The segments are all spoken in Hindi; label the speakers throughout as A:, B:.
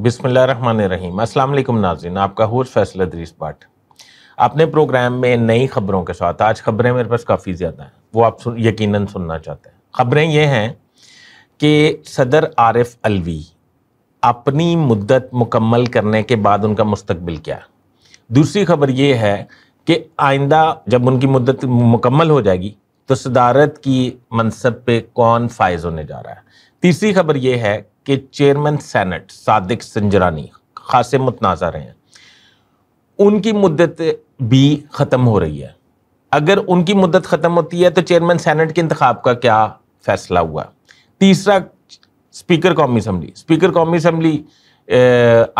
A: बिसमीम अल्लाम नाजिन आपका होस्ट फैसल अदरीस पाठ अपने प्रोग्राम में नई खबरों के साथ आज खबरें मेरे पास काफ़ी ज़्यादा हैं वो आप सुन, यकीनन सुनना चाहते हैं खबरें ये हैं कि सदर आरिफ अलवी अपनी मुद्दत मुकम्मल करने के बाद उनका मुस्तबिल क्या है दूसरी खबर ये है कि आइंदा जब उनकी मुद्दत मुकम्मल हो जाएगी तो सदारत की मनसब पर कौन फायज होने जा रहा है तीसरी खबर यह है के चेयरमैन सेनेट सादिक संजरानी खासे मुतनाज़ा रहे हैं उनकी मुद्दत भी ख़त्म हो रही है अगर उनकी मुद्दत ख़त्म होती है तो चेयरमैन सेनेट के इंतखाब का क्या फैसला हुआ तीसरा स्पीकर कौमी असम्बली स्पीकर कौमी असम्बली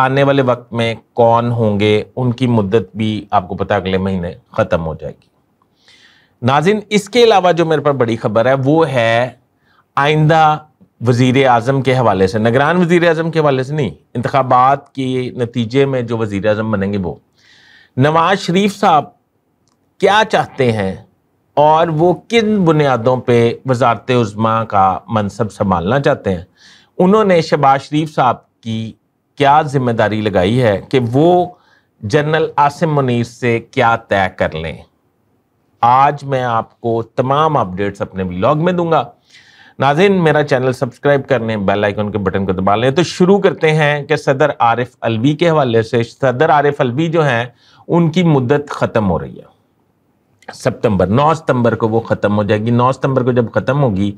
A: आने वाले वक्त में कौन होंगे उनकी मुद्दत भी आपको पता अगले महीने ख़त्म हो जाएगी नाजिन इसके अलावा जो मेरे पर बड़ी खबर है वो है आइंदा वजीर अजम के हवाले से नगरान वजीर अजम के हवाले से नहीं इंतबात के नतीजे में जो वजीर अजम बनेंगे वो नवाज शरीफ साहब क्या चाहते हैं और वो किन बुनियादों पर वजारत उज़मा का मनसब संभालना चाहते हैं उन्होंने शबाज शरीफ साहब की क्या जिम्मेदारी लगाई है कि वो जनरल आसिम मुनीर से क्या तय कर लें आज मैं आपको तमाम अपडेट्स अपने ब्लॉग में दूंगा नाजिन मेरा चैनल सब्सक्राइब कर लें बेल आइकन के बटन को दबा लें तो शुरू करते हैं कि सदर आरिफ अलवी के हवाले से सदर आरिफ अलवी जो हैं उनकी मुद्दत ख़त्म हो रही है सितंबर 9 सितंबर को वो ख़त्म हो जाएगी 9 सितंबर को जब ख़त्म होगी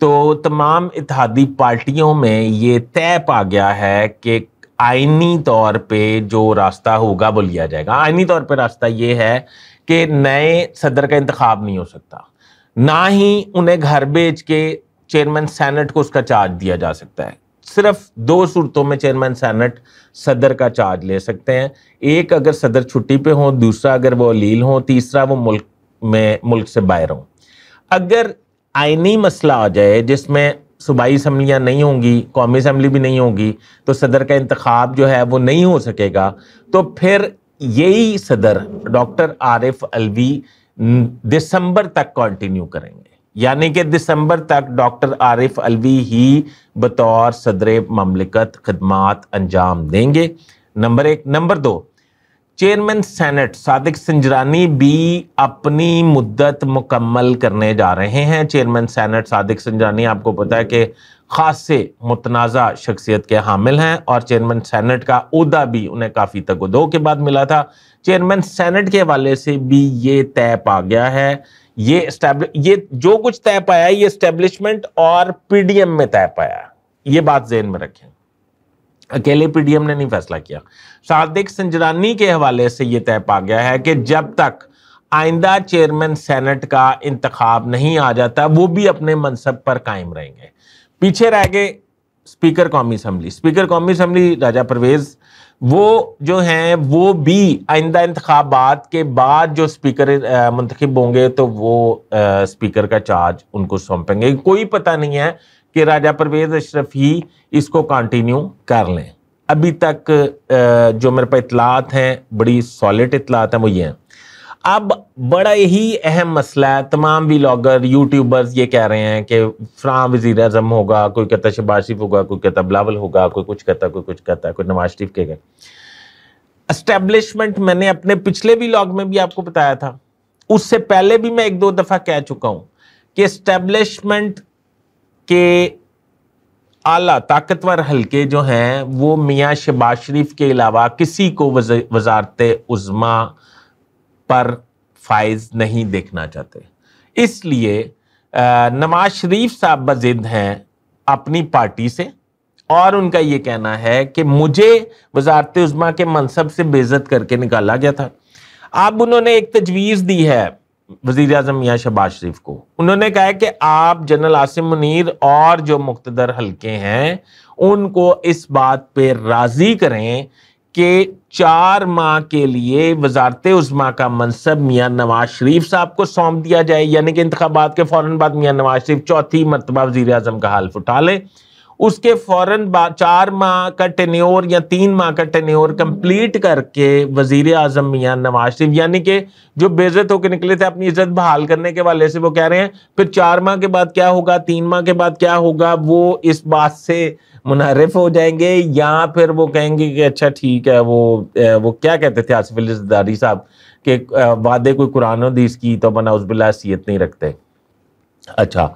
A: तो तमाम इतिहादी पार्टियों में ये तय पा गया है कि आइनी तौर पर जो रास्ता होगा वो लिया जाएगा आइनी तौर पर रास्ता ये है कि नए सदर का इंतखब नहीं हो सकता ना ही उन्हें घर बेच के चेयरमैन सैनेट को उसका चार्ज दिया जा सकता है सिर्फ दो सूरतों में चेयरमैन सैनेट सदर का चार्ज ले सकते हैं एक अगर सदर छुट्टी पे हो दूसरा अगर वो अलील हो तीसरा वो मुल्क में मुल्क से बाहर हो अगर आइनी मसला आ जाए जिसमें सूबाई असम्बलियाँ नहीं होंगी कौमी असम्बली भी नहीं होगी तो सदर का इंतखब जो है वो नहीं हो सकेगा तो फिर यही सदर डॉक्टर आरिफ अलवी दिसंबर तक कंटिन्यू करेंगे यानी कि दिसंबर तक डॉक्टर आरिफ अलवी ही बतौर सदर ममलिकत खदमात अंजाम देंगे नंबर एक नंबर दो चेयरमैन सेनेट सादिक सिंजरानी भी अपनी मुद्दत मुकम्मल करने जा रहे हैं चेयरमैन सेनेट सादिक सिंजरानी आपको पता है कि खासे मुतनाजा शख्सियत के हामिल हैं और चेयरमैन सेनेट का उहदा भी उन्हें काफ़ी दो के बाद मिला था चेयरमैन सेनेट के हवाले से भी ये तय पा गया है ये ये जो कुछ तय पाया ये इस्टेब्लिशमेंट और पीडीएम में तय पाया ये बात जेन में रखें अकेले पीडीएम ने नहीं फैसला किया सादिक संजरानी के हवाले से ये तय पा गया है कि जब तक आइंदा चेयरमैन सेनेट का इंतखब नहीं आ जाता वो भी अपने मनसब पर कायम रहेंगे पीछे रह गए स्पीकर कौमी असम्बली स्पीकर कौमी असम्बली राजा परवेज वो जो हैं वो भी आइंदा इंतबात के बाद जो स्पीकर मंतखब होंगे तो वो आ, स्पीकर का चार्ज उनको सौंपेंगे कोई पता नहीं है कि राजा परवेज अशरफ ही इसको कंटिन्यू कर लें अभी तक आ, जो मेरे पास इतलात हैं बड़ी सॉलिड इतलात हैं वो ये हैं अब बड़ा ही अहम मसला है तमाम व्लागर यूट्यूबर्स ये कह रहे हैं कि फ्रां वजीर अजम होगा कोई कहता शबाज शरीफ होगा कोई कहता बिलावल होगा कोई कुछ कहता कोई कुछ कहता कोई नवाज शरीफ के गए इस्टेब्लिशमेंट मैंने अपने पिछले लॉग में भी आपको बताया था उससे पहले भी मैं एक दो दफ़ा कह चुका हूं कि एस्टेब्लिशमेंट के आला ताकतवर हलके जो हैं वो मियाँ शबाज शरीफ के अलावा किसी को वजारत उज़मा पर फाइज नहीं देखना चाहते इसलिए नवाज शरीफ साहब बजिद हैं अपनी पार्टी से और उनका ये कहना है कि मुझे वजारत उजमा के मनसब से बेजत करके निकाला गया था अब उन्होंने एक तजवीज़ दी है वजीर अजम या शहबाज शरीफ को उन्होंने कहा है कि आप जनरल आसिम मुनीर और जो मुख्तर हल्के हैं उनको इस बात पे राज़ी करें के चार माह के लिए वजारत उजमा का मनसब मियाँ नवाज शरीफ साहब को सौंप दिया जाए यानी कि इंतबात के फ़ौर बाद मियाँ नवाज शरीफ चौथी मरतबा वजी अजम का हाल्फ उठा लें उसके फौरन चार माह का टेन्योर या तीन माह का टेन्योर कंप्लीट करके वजीर आजम मियाँ नवाज शरीफ यानी कि जो बेजत होकर निकले थे अपनी इज्जत बहाल करने के वाले से वो कह रहे हैं फिर चार माह के बाद क्या होगा तीन माह के बाद क्या होगा वो इस बात से मुनहरफ हो जाएंगे या फिर वो कहेंगे कि अच्छा ठीक है वो वो क्या कहते थे आसिफ अली साहब के वादे कोई कुरान हदीस की तो बना उसबिला सीयत नहीं रखते अच्छा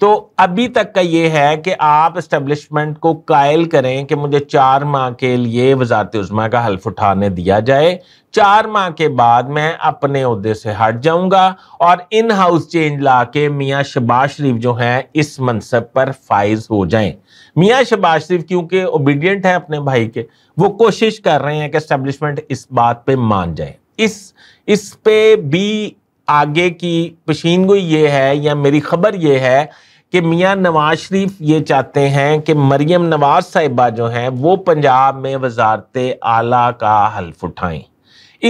A: तो अभी तक का ये है कि आप इस्टेब्लिशमेंट को कायल करें कि मुझे चार माह के लिए वजारत उजमा का हल्फ उठाने दिया जाए चार माह के बाद मैं अपने अहदे से हट जाऊंगा और इन हाउस चेंज ला के मियाँ शबाज शरीफ जो हैं इस मनसब पर फाइज हो जाएं मियाँ शबाज शरीफ क्योंकि ओबीडियंट है अपने भाई के वो कोशिश कर रहे हैं कि इस्टेब्लिशमेंट इस बात पर मान जाए इस इस पे भी आगे की पेशीन ये है या मेरी खबर ये है कि मियाँ नवाज शरीफ ये चाहते हैं कि मरियम नवाज साहिबा जो हैं वो पंजाब में वजारत आला का हल्फ उठाएं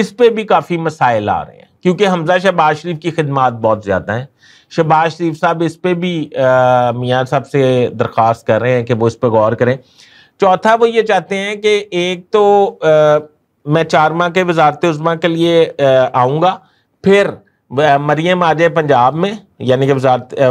A: इस पे भी काफ़ी मसाइल आ रहे हैं क्योंकि हमजा शहबाज शरीफ की खदमात बहुत ज़्यादा हैं शहबाज शरीफ साहब इस पर भी मियाँ साहब से दरख्वास्त कर रहे हैं कि वो इस पर गौर करें चौथा वो ये चाहते हैं कि एक तो आ, मैं चार माह के वजारत उजमा के लिए आऊँगा फिर मरियम आ जाए पंजाब में यानी कि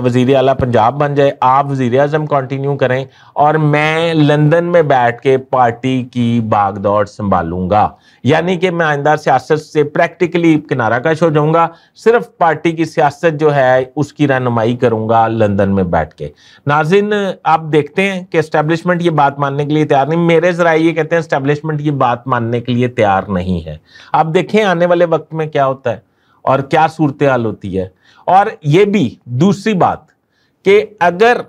A: वजीर अला पंजाब बन जाए आप वज़ी अजम कंटिन्यू करें और मैं लंदन में बैठ के पार्टी की बागदौड़ संभालूंगा यानी कि मैं आइंदा सियासत से प्रैक्टिकली किनारा कश हो जाऊंगा सिर्फ पार्टी की सियासत जो है उसकी रहनुमाई करूंगा लंदन में बैठ के नाजिन आप देखते हैं कि इस्टेब्लिशमेंट ये बात मानने के लिए तैयार नहीं मेरे ज़रा ये कहते हैं इस्टेब्लिशमेंट ये बात मानने के लिए तैयार नहीं है आप देखें आने वाले वक्त में क्या होता है और क्या सूरत हाल होती है और ये भी दूसरी बात कि अगर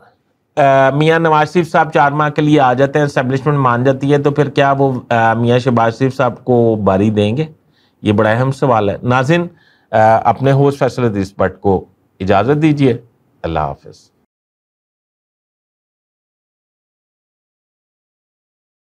A: मियाँ नवाज शरीफ साहब चार माह के लिए आ जाते हैं इस्टेब्लिशमेंट मान जाती है तो फिर क्या वो मियाँ शहबाज शरीफ साहब को बारी देंगे ये बड़ा अहम सवाल है नाजिन आ, अपने होश फैसल भट्ट को इजाज़त दीजिए अल्लाह हाफिज़